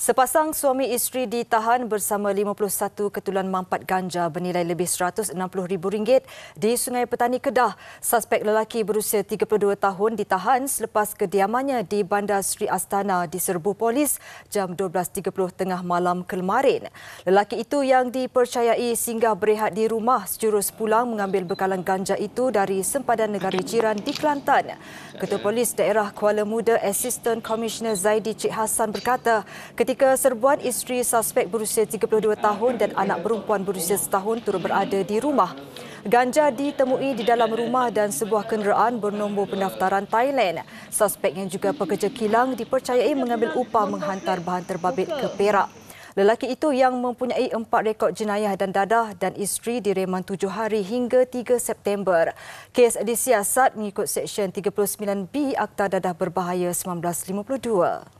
Sepasang suami isteri ditahan bersama 51 ketulan mampat ganja bernilai lebih RM160,000 di Sungai Petani Kedah. Suspek lelaki berusia 32 tahun ditahan selepas kediamannya di Bandar Sri Astana diserbu polis jam 12.30 tengah malam kemarin. Lelaki itu yang dipercayai singgah berehat di rumah sejurus pulang mengambil bekalan ganja itu dari sempadan negara jiran di Kelantan. Ketua Polis Daerah Kuala Muda Assistant Commissioner Zaidi Cik Hassan berkata, ketika Ketika serbuan isteri suspek berusia 32 tahun dan anak perempuan berusia setahun turut berada di rumah. Ganja ditemui di dalam rumah dan sebuah kenderaan bernombor pendaftaran Thailand. Suspek yang juga pekerja kilang dipercayai mengambil upah menghantar bahan terbabit ke Perak. Lelaki itu yang mempunyai empat rekod jenayah dan dadah dan isteri direman tujuh hari hingga 3 September. Kes disiasat mengikut Seksyen 39B Akta Dadah Berbahaya 1952.